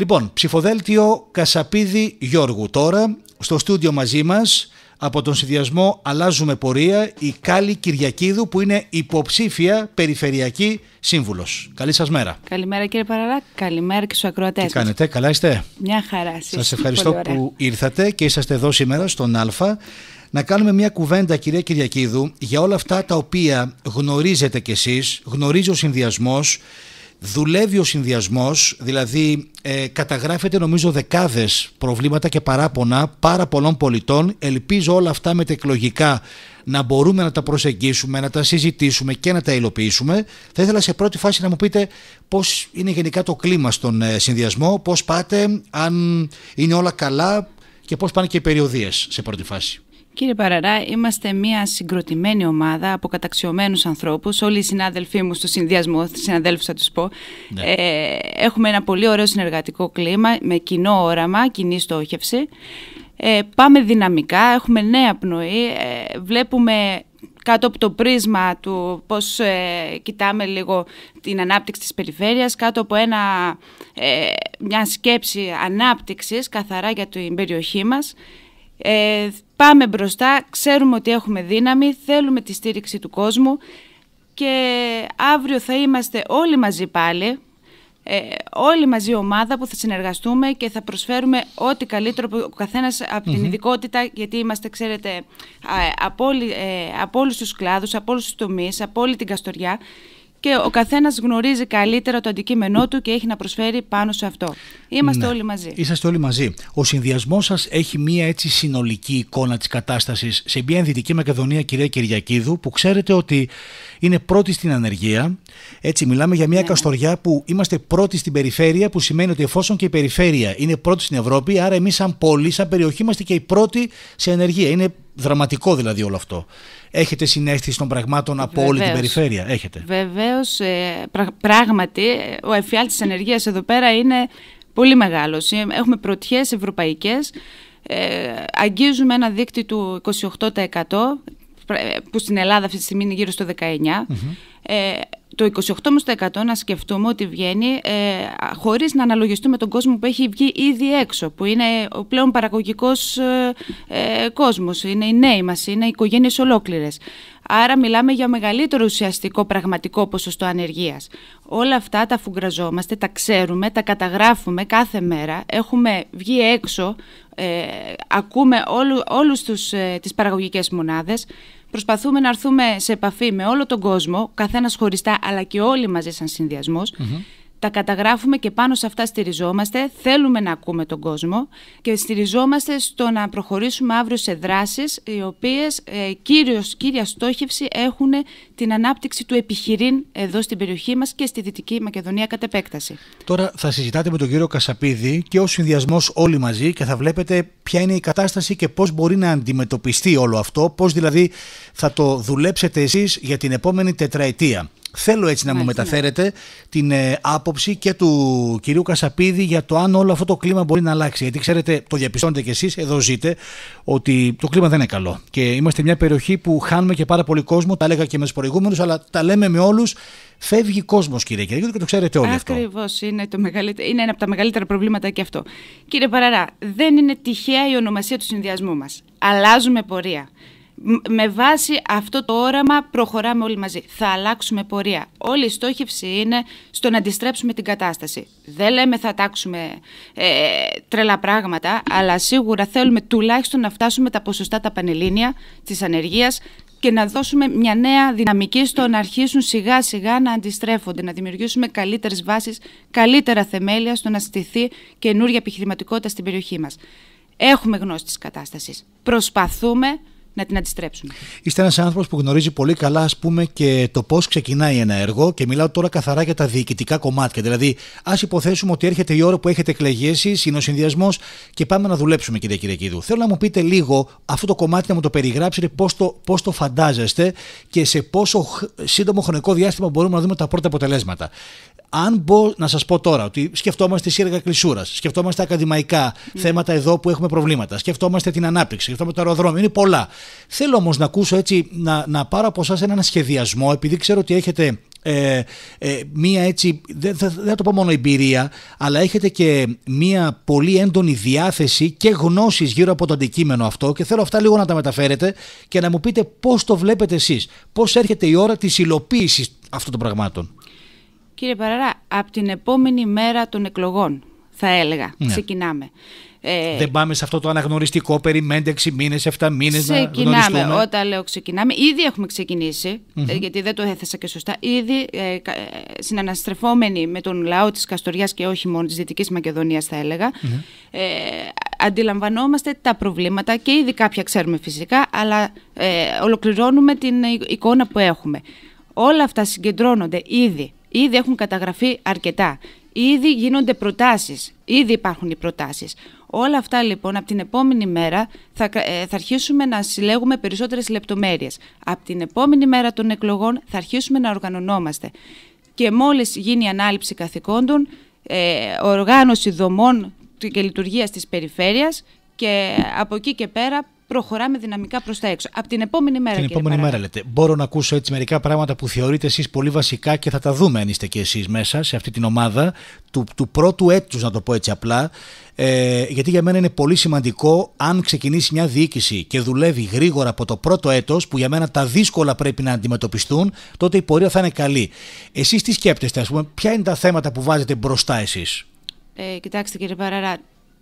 Λοιπόν, ψηφοδέλτιο Κασαπίδη Γιώργου τώρα, στο στούντιο μαζί μας, από τον συνδυασμό Αλλάζουμε Πορεία, η Κάλλη Κυριακίδου που είναι υποψήφια περιφερειακή σύμβουλος. Καλή σας μέρα. Καλημέρα κύριε Παραρά, καλημέρα και στους ακροατές Τι κάνετε, καλά είστε. Μια χαρά. Σας ευχαριστώ που ήρθατε και είσαστε εδώ σήμερα στον Α. Να κάνουμε μια κουβέντα κυρία Κυριακίδου για όλα αυτά τα οποία γνωρίζετε κι εσείς, γνωρίζει ο συνδυασμός δουλεύει ο συνδυασμός, δηλαδή ε, καταγράφεται νομίζω δεκάδες προβλήματα και παράπονα πάρα πολλών πολιτών. Ελπίζω όλα αυτά μετεκλογικά να μπορούμε να τα προσεγγίσουμε, να τα συζητήσουμε και να τα υλοποιήσουμε. Θα ήθελα σε πρώτη φάση να μου πείτε πώς είναι γενικά το κλίμα στον ε, συνδυασμό, πώς πάτε, αν είναι όλα καλά και πώς πάνε και οι περιοδίες σε πρώτη φάση. Κύριε Παραρά, είμαστε μια συγκροτημένη ομάδα από καταξιωμένους ανθρώπους. Όλοι οι συνάδελφοί μου στο συνδυασμό, συναδέλφους, θα τους πω. Ναι. Ε, έχουμε ένα πολύ ωραίο συνεργατικό κλίμα με κοινό όραμα, κοινή στόχευση. Ε, πάμε δυναμικά, έχουμε νέα πνοή, ε, βλέπουμε κάτω από το πρίσμα του πώς ε, κοιτάμε λίγο την ανάπτυξη της περιφέρειας, κάτω από ένα, μια σκέψη ανάπτυξης καθαρά για την περιοχή μας ε, πάμε μπροστά, ξέρουμε ότι έχουμε δύναμη, θέλουμε τη στήριξη του κόσμου και αύριο θα είμαστε όλοι μαζί πάλι, ε, όλοι μαζί ομάδα που θα συνεργαστούμε και θα προσφέρουμε ό,τι καλύτερο που ο καθένας την ειδικότητα, γιατί είμαστε, ξέρετε, από, όλη, του ε, από όλους τους κλάδους, από όλους τους τομείς, από όλη την Καστοριά και ο καθένας γνωρίζει καλύτερα το αντικείμενό του και έχει να προσφέρει πάνω σε αυτό. Είμαστε ναι. όλοι μαζί. Είσαστε όλοι μαζί. Ο συνδυασμός σας έχει μία έτσι συνολική εικόνα της κατάστασης σε μια Δυτική Μακεδονία, κυρία Κυριακίδου, που ξέρετε ότι είναι πρώτη στην ανεργία. Έτσι, μιλάμε για μια ναι. καστοριά που είμαστε πρώτη στην περιφέρεια, που σημαίνει ότι εφόσον και η περιφέρεια είναι πρώτη στην Ευρώπη, άρα εμείς σαν πόλη, σαν περιοχή, είμαστε και οι πρώτοι σε ανεργία. Είναι Δραματικό δηλαδή όλο αυτό. Έχετε συνέστηση των πραγμάτων από όλη την περιφέρεια. Έχετε. Βεβαίως, ε, πράγματι, ο εφιάλτη της ενεργείας εδώ πέρα είναι πολύ μεγάλος. Ε, έχουμε πρωτιές ευρωπαϊκές. Ε, αγγίζουμε ένα δίκτυο του 28% που στην Ελλάδα αυτή τη στιγμή είναι γύρω στο 19%. Ε, το 28% να σκεφτούμε ότι βγαίνει ε, χωρίς να αναλογιστούμε τον κόσμο που έχει βγει ήδη έξω, που είναι ο πλέον παραγωγικός ε, ε κόσμος, είναι οι νέοι μας, είναι οι οικογένειες ολόκληρες. Άρα μιλάμε για μεγαλύτερο ουσιαστικό πραγματικό ποσοστό ανεργίας. Όλα αυτά τα φουγκραζόμαστε, τα ξέρουμε, τα καταγράφουμε κάθε μέρα, έχουμε βγει έξω, ε, ακούμε όλου, όλους τους, ε, τις παραγωγικές μονάδες, Προσπαθούμε να έρθουμε σε επαφή με όλο τον κόσμο, καθένας χωριστά, αλλά και όλοι μαζί σαν συνδυασμο τα καταγράφουμε και πάνω σε αυτά στηριζόμαστε, θέλουμε να ακούμε τον κόσμο και στηριζόμαστε στο να προχωρήσουμε αύριο σε δράσεις οι οποίες ε, κύριος, κύρια στόχευση έχουν την ανάπτυξη του επιχειρήν εδώ στην περιοχή μας και στη Δυτική Μακεδονία κατ' επέκταση. Τώρα θα συζητάτε με τον κύριο Κασαπίδη και ο συνδυασμός όλοι μαζί και θα βλέπετε ποια είναι η κατάσταση και πώς μπορεί να αντιμετωπιστεί όλο αυτό, πώς δηλαδή θα το δουλέψετε εσείς για την επόμενη τετραετία. Θέλω έτσι να μου ναι. μεταφέρετε την ε, άποψη και του κυρίου Κασαπίδη για το αν όλο αυτό το κλίμα μπορεί να αλλάξει. Γιατί ξέρετε, το διαπιστώνετε κι εσείς, εδώ ζείτε, ότι το κλίμα δεν είναι καλό. Και είμαστε μια περιοχή που χάνουμε και πάρα πολύ κόσμο. Τα έλεγα και με τους προηγούμενους, αλλά τα λέμε με όλους. Φεύγει κόσμος, κύριε Κυριακή, και το ξέρετε όλοι αυτό. Ακριβώς. Είναι, είναι ένα από τα μεγαλύτερα προβλήματα και αυτό. Κύριε Παραρά, δεν είναι τυχαία η ονομασία του συνδυασμού μας. Αλλάζουμε πορεία με βάση αυτό το όραμα προχωράμε όλοι μαζί. Θα αλλάξουμε πορεία. Όλη η στόχευση είναι στο να αντιστρέψουμε την κατάσταση. Δεν λέμε θα τάξουμε ε, τρελά πράγματα, αλλά σίγουρα θέλουμε τουλάχιστον να φτάσουμε τα ποσοστά τα πανελλήνια της ανεργίας και να δώσουμε μια νέα δυναμική στο να αρχίσουν σιγά σιγά να αντιστρέφονται, να δημιουργήσουμε καλύτερες βάσεις, καλύτερα θεμέλια στο να στηθεί καινούργια επιχειρηματικότητα στην περιοχή μας. Έχουμε γνώση της κατάστασης. Προσπαθούμε να την αντιστρέψουν. Είστε ένας άνθρωπος που γνωρίζει πολύ καλά, ας πούμε, και το πώς ξεκινάει ένα έργο και μιλάω τώρα καθαρά για τα διοικητικά κομμάτια. Δηλαδή, ας υποθέσουμε ότι έρχεται η ώρα που έχετε εκλεγεί εσεί, είναι ο συνδυασμός και πάμε να δουλέψουμε, κύριε Κυριακίδου. Θέλω να μου πείτε λίγο αυτό το κομμάτι να μου το περιγράψετε, πώς το, πώς το φαντάζεστε και σε πόσο σύντομο χρονικό διάστημα μπορούμε να δούμε τα πρώτα αποτελέσματα. Αν μπορώ να σας πω τώρα ότι σκεφτόμαστε σύραγγα κλεισούρας, σκεφτόμαστε ακαδημαϊκά mm. θέματα εδώ που έχουμε προβλήματα, σκεφτόμαστε την ανάπτυξη, σκεφτόμαστε το αεροδρόμιο, είναι πολλά. Θέλω όμως να ακούσω έτσι, να, να πάρω από εσάς έναν σχεδιασμό, επειδή ξέρω ότι έχετε ε, ε μία έτσι, δεν θα, δεν το πω μόνο εμπειρία, αλλά έχετε και μία πολύ έντονη διάθεση και γνώσεις γύρω από το αντικείμενο αυτό και θέλω αυτά λίγο να τα μεταφέρετε και να μου πείτε πώς το βλέπετε εσείς, πώς έρχεται η ώρα της υλοποίησης αυτών των πραγμάτων. Κύριε Παραρά, από την επόμενη μέρα των εκλογών θα έλεγα. Ναι. Ξεκινάμε. Ε, Δεν πάμε σε αυτό το αναγνωριστικό, περιμένετε 6 μήνε, 7 μήνε να Ξεκινάμε. Όταν λέω ξεκινάμε, ήδη έχουμε ε, γιατί δεν το έθεσα και σωστά. Ήδη ε, ε συναναστρεφόμενοι με τον λαό της Καστοριάς και όχι μόνο της Δυτικής Μακεδονίας, θα ελεγα ε, αντιλαμβανόμαστε τα προβλήματα και ήδη κάποια ξέρουμε φυσικά, αλλά ε, ολοκληρώνουμε την εικόνα που έχουμε. Όλα αυτά συγκεντρώνονται ήδη. Ήδη έχουν καταγραφεί αρκετά. Ήδη γίνονται προτάσεις, ήδη υπάρχουν οι προτάσεις. Όλα αυτά λοιπόν από την επόμενη μέρα ε, θα, αρχίσουμε να συλλέγουμε περισσότερες λεπτομέρειες. Από την επόμενη μέρα των εκλογών θα αρχίσουμε να οργανωνόμαστε. Και μόλις γίνει η ανάληψη καθηκόντων, ε, οργάνωση δομών και λειτουργίας της περιφέρειας και από εκεί και πέρα προχωράμε δυναμικά προς τα έξω. Από την επόμενη μέρα. Την επόμενη μέρα, λέτε. Μπορώ να ακούσω έτσι μερικά πράγματα που θεωρείτε εσείς πολύ βασικά και θα τα δούμε αν είστε και εσείς μέσα σε αυτή την ομάδα του, του πρώτου έτους, να το πω έτσι απλά. Ε, γιατί για μένα είναι πολύ σημαντικό αν ξεκινήσει μια διοίκηση και δουλεύει γρήγορα από το πρώτο έτος, που για μένα τα δύσκολα πρέπει να αντιμετωπιστούν, τότε η πορεία θα είναι καλή. Εσείς τι σκέπτεστε, ας πούμε, ποια είναι τα θέματα που βάζετε μπροστά εσείς. Ε, κοιτάξτε κύριε Παραρά,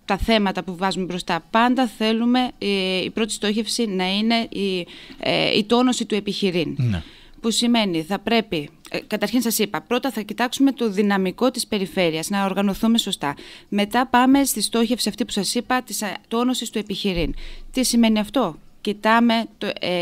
τα θέματα που βάζουμε μπροστά. Πάντα θέλουμε ε, η πρώτη στόχευση να είναι η, ε, η τόνωση του επιχειρήν. Ναι. Που σημαίνει θα πρέπει ε, καταρχήν σας είπα, πρώτα θα κοιτάξουμε το δυναμικό της περιφέρειας, να οργανωθούμε σωστά. Μετά πάμε στη στόχευση αυτή που σας είπα, της τόνωσης του επιχειρήν. Τι σημαίνει αυτό, κοιτάμε, το, ε,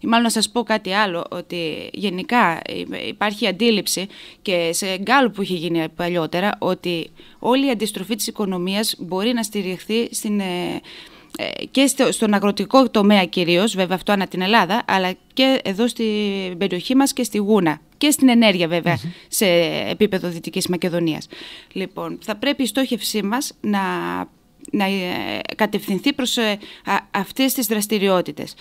ή μάλλον να σας πω κάτι άλλο, ότι γενικά υπάρχει αντίληψη και σε γκάλ που είχε γίνει παλιότερα ότι όλη η αντιστροφή της οικονομίας μπορεί να στηριχθεί στην, ε, ε, και στο, στον αγροτικό τομέα κυρίως, βέβαια αυτό ανά την Ελλάδα, αλλά και εδώ στην περιοχή μας και στη Γούνα και στην ενέργεια σε επίπεδο Δυτικής Μακεδονίας. Λοιπόν, θα πρέπει η στόχευσή μας να να ε, κατευθυνθεί προς ε, αυτές τις δραστηριότητες.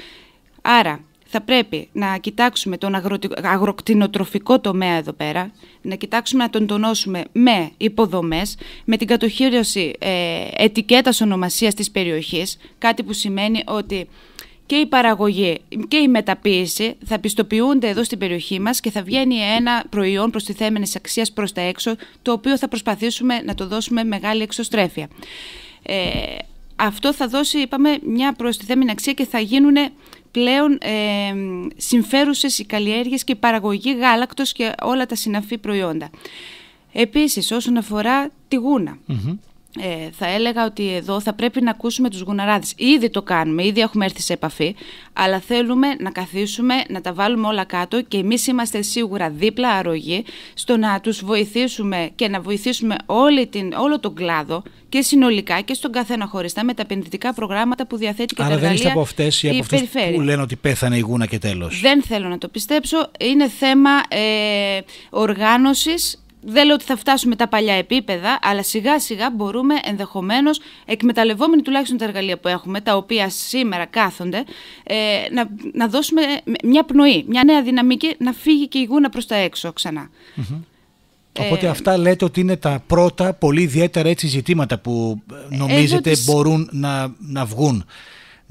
Άρα θα πρέπει να κοιτάξουμε τον αγροκτηνοτροφικό τομέα εδώ πέρα, να κοιτάξουμε να τον τονώσουμε με υποδομές, με την κατοχύρωση ε, ετικέτας ονομασίας της περιοχής, κάτι που σημαίνει ότι και η παραγωγή και η μεταποίηση θα πιστοποιούνται εδώ στην περιοχή μας και θα βγαίνει ένα προϊόν προστιθέμενης αξίας προς τα έξω, το οποίο θα προσπαθήσουμε να το δώσουμε μεγάλη εξωστρέφεια. Ε, αυτό θα δώσει, είπαμε, μια προστιθέμενη αξία και θα γίνουν πλέον ε, συμφέρουσες οι καλλιέργειες και η παραγωγή γάλακτος και όλα τα συναφή προϊόντα. Επίσης, όσον αφορά τη γουνα ε, θα έλεγα ότι εδώ θα πρέπει να ακούσουμε τους γουναράδες. Ήδη το κάνουμε, ήδη έχουμε έρθει σε επαφή, αλλά θέλουμε να καθίσουμε, να τα βάλουμε όλα κάτω και εμείς είμαστε σίγουρα δίπλα αρρωγοί στο να τους βοηθήσουμε και να βοηθήσουμε όλη την, όλο τον κλάδο και συνολικά και στον καθένα χωριστά με τα επενδυτικά προγράμματα που διαθέτει και Άρα τα δεν είστε από αυτές ή από αυτούς που λένε ότι πέθανε η απο αυτε που λενε οτι πεθανε η γουνα και τέλος. Δεν θέλω να το πιστέψω. Είναι θέμα ε, οργάνωσης δεν λέω ότι θα φτάσουμε τα παλιά επίπεδα, αλλά σιγά σιγά μπορούμε ενδεχομένως, εκμεταλλευόμενοι τουλάχιστον τα εργαλεία που έχουμε, τα οποία σήμερα κάθονται, ε, να, να δώσουμε μια πνοή, μια νέα δυναμική να φύγει και η γούνα προς τα έξω ξανά. Mm-hmm. Οπότε αυτά λέτε ότι είναι τα πρώτα πολύ ιδιαίτερα έτσι ζητήματα που ε, ε, νομίζετε μπορούν να, να βγουν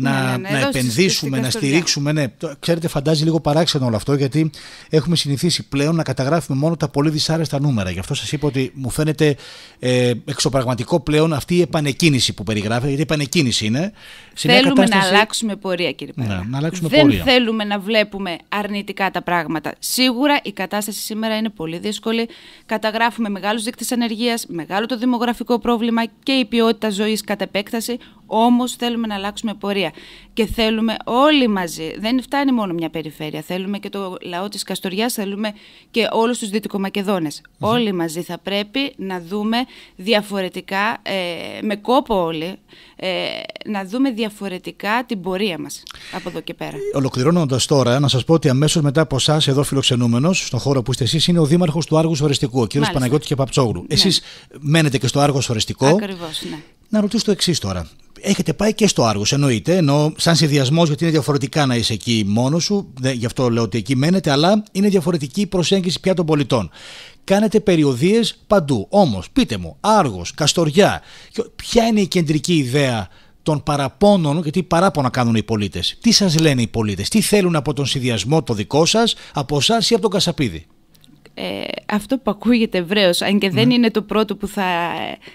να, ναι, ναι, να επενδύσουμε, να στηρίξουμε. Ναι. Ξέρετε, φαντάζει λίγο παράξενο όλο αυτό, γιατί έχουμε συνηθίσει πλέον να καταγράφουμε μόνο τα πολύ δυσάρεστα νούμερα. Γι' αυτό σας είπα ότι μου φαίνεται ε, εξωπραγματικό πλέον αυτή η επανεκκίνηση που περιγράφεται, γιατί η επανεκκίνηση είναι. Θέλουμε κατάσταση... να αλλάξουμε πορεία, κύριε Παπαδάκη. Ναι, να αλλάξουμε Δεν θέλουμε να βλέπουμε αρνητικά τα πράγματα. Σίγουρα η κατάσταση σήμερα είναι πολύ δύσκολη. Καταγράφουμε μεγάλους δείκτες ανεργίας, μεγάλο το δημογραφικό πρόβλημα και η ποιότητα ζωής κατ' επέκταση. Όμως θέλουμε να αλλάξουμε πορεία και θέλουμε όλοι μαζί, δεν φτάνει μόνο μια περιφέρεια, θέλουμε και το λαό της Καστοριάς, θέλουμε και όλους τους Δυτικομακεδόνες. Όλοι μαζί θα πρέπει να δούμε διαφορετικά, ε, με κόπο όλοι, ε, να δούμε διαφορετικά την πορεία μας από εδώ και πέρα. Ολοκληρώνοντας τώρα, να σας πω ότι αμέσως μετά από εσάς εδώ φιλοξενούμενος, στον χώρο που είστε εσείς, είναι ο Δήμαρχος του Άργους Οριστικού, ο κ. Παναγιώτης Κεπαψόγλου. Ναι. Εσείς μένετε και στο Άργος Οριστικό. Ακριβώς. ναι. Να ρωτήσω το εξής τώρα. Έχετε πάει και στο Άργος, εννοείται, ενώ σαν συνδυασμός, γιατί είναι διαφορετικά να είσαι εκεί μόνος σου, γι' αυτό λέω ότι εκεί μένετε, αλλά είναι διαφορετική η προσέγγιση πια των πολιτών. Κάνετε περιοδίες παντού. Όμως, πείτε μου, Άργος, Καστοριά, ποια είναι η κεντρική ιδέα των παραπώνων, γιατί παράπονα κάνουν οι πολίτες. Τι σας λένε οι πολίτες, τι θέλουν από τον συνδυασμό το δικό σας, από εσάς ή από τον Κασαπίδη. Ε, αυτό που ακούγεται αν και δεν ναι. είναι το πρώτο που θα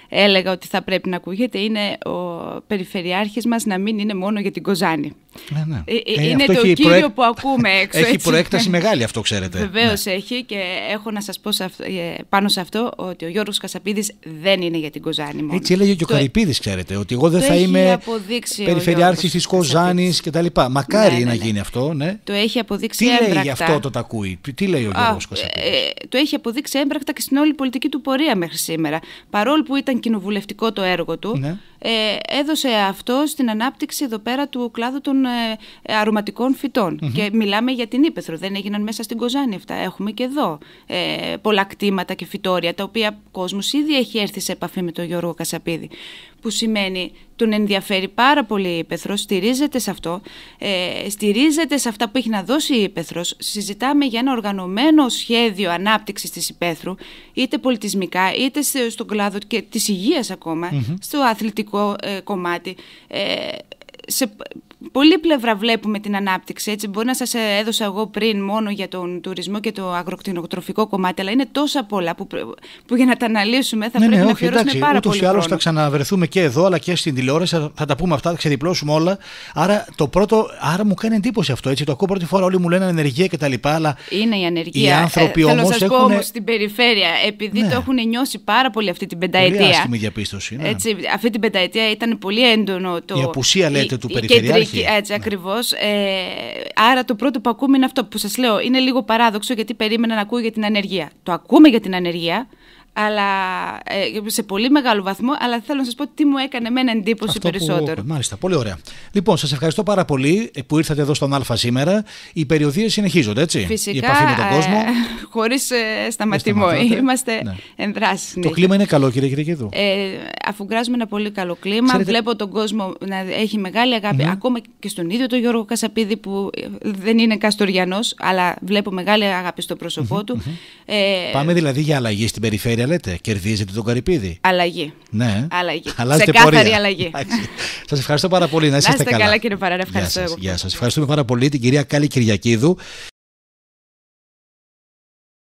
ε, έλεγα ότι θα πρέπει να ακούγεται, είναι ο περιφερειάρχης μας να μην είναι μόνο για την Κοζάνη. Ναι, ναι. Ε, ε, ε είναι το κύριο που ακούμε έξω. έχει προέκταση μεγάλη αυτό, ξέρετε. Βεβαίως ναι. έχει και έχω να σας πω ε, πάνω σε αυτό ότι ο Γιώργος Κασαπίδης δεν είναι για την Κοζάνη μόνο. Έτσι έλεγε και ο το... Καρυπίδης, ξέρετε, ότι εγώ δεν θα είμαι περιφερειάρχης της Κοζάνη κτλ. Μακάρι ναι, να ναι. γίνει αυτό. Το έχει αποδείξει έμπρακτα. Τι λέει γι' αυτό το τακούει, τι λέει ο Γιώργο Κασαπίδη. Το έχει αποδείξει έμπρακτα και στην όλη πολιτική του πορεία μέχρι σήμερα. Παρόλο που ήταν κοινοβουλευτικό το έργο του, έδωσε αυτό στην ανάπτυξη εδώ πέρα του κλάδου των ε, αρωματικών Και μιλάμε για την Ήπεθρο. Δεν έγιναν μέσα στην Κοζάνη αυτά. Έχουμε και εδώ ε, πολλά κτήματα και φυτόρια, τα οποία ο κόσμος ήδη έχει έρθει σε επαφή με τον Γιώργο Κασαπίδη. Που σημαίνει τον ενδιαφέρει πάρα πολύ η Ήπεθρος, στηρίζεται σε αυτό, ε, στηρίζεται σε αυτά που έχει να δώσει η Ήπεθρος. Συζητάμε για ένα οργανωμένο σχέδιο ανάπτυξης της Ήπεθρου, είτε πολιτισμικά, είτε στον κλάδο και της υγείας στο αθλητικό ε, κομμάτι. Ε, σε, πολλή πλευρά βλέπουμε την ανάπτυξη. Έτσι. Μπορεί να σας ε, έδωσα εγώ πριν μόνο για τον τουρισμό και το αγροκτηνοτροφικό κομμάτι, αλλά είναι τόσα πολλά που, που για να τα αναλύσουμε θα ναι, ναι πρέπει ναι, να όχι, αφιερώσουμε εντάξει, πάρα πολύ ή άλλω θα ξαναβρεθούμε και εδώ αλλά και στην τηλεόραση, θα τα πούμε αυτά, θα ξεδιπλώσουμε όλα. Άρα το πρώτο, άρα μου κάνει εντύπωση αυτό, έτσι, το ακούω πρώτη φορά, όλοι μου λένε ανεργία κτλ. Αλλά είναι η ανεργία. Οι άνθρωποι ε, όμω. Θέλω να έχουν... στην περιφέρεια, επειδή ναι. το έχουν νιώσει πάρα πολύ αυτή την πενταετία. Πολύ διαπίστωση. Ναι. Έτσι, αυτή την πενταετία ήταν πολύ έντονο το. Η απουσία, λέτε, του περιφερειάρχη έτσι ναι. ακριβώς. Ε, άρα το πρώτο που ακούμε είναι αυτό που σας λέω. Είναι λίγο παράδοξο γιατί περίμενα να ακούω για την ανεργία. Το ακούμε για την ανεργία, αλλά, ε, σε πολύ μεγάλο βαθμό, αλλά θέλω να σας πω τι μου έκανε εμένα εντύπωση Αυτό περισσότερο. Που, μάλιστα, πολύ ωραία. Λοιπόν, σας ευχαριστώ πάρα πολύ που ήρθατε εδώ στον Αλφα σήμερα. Οι περιοδίες συνεχίζονται, έτσι. Φυσικά. Η επαφή με τον κόσμο. Ε, Χωρίς ε, σταματημό. Είμαστε ναι. ενδράσει. Το κλίμα είναι καλό, κύριε Κυριακίδου. Ε, γράζουμε ένα πολύ καλό κλίμα. Ξέρετε... Βλέπω τον κόσμο να έχει μεγάλη ναι. Ακόμα και στον ίδιο τον Γιώργο Κασαπίδη που ε, δεν είναι Καστοριανός, αλλά βλέπω μεγάλη αγάπη στο πρόσωπό mm-hmm. του. Mm-hmm. Ε, Πάμε δηλαδή για αλλαγή στην περιφέρεια λέτε, κερδίζετε τον Καρυπίδη. Αλλαγή. Ναι. Αλλαγή. Αλλάζετε Σε πορεία. αλλαγή. σας ευχαριστώ πάρα πολύ. Να είστε, καλά. καλά κύριε Παράρα. Ευχαριστώ. Γεια σας. Ευχαριστούμε πάρα πολύ την κυρία Κάλλη Κυριακίδου.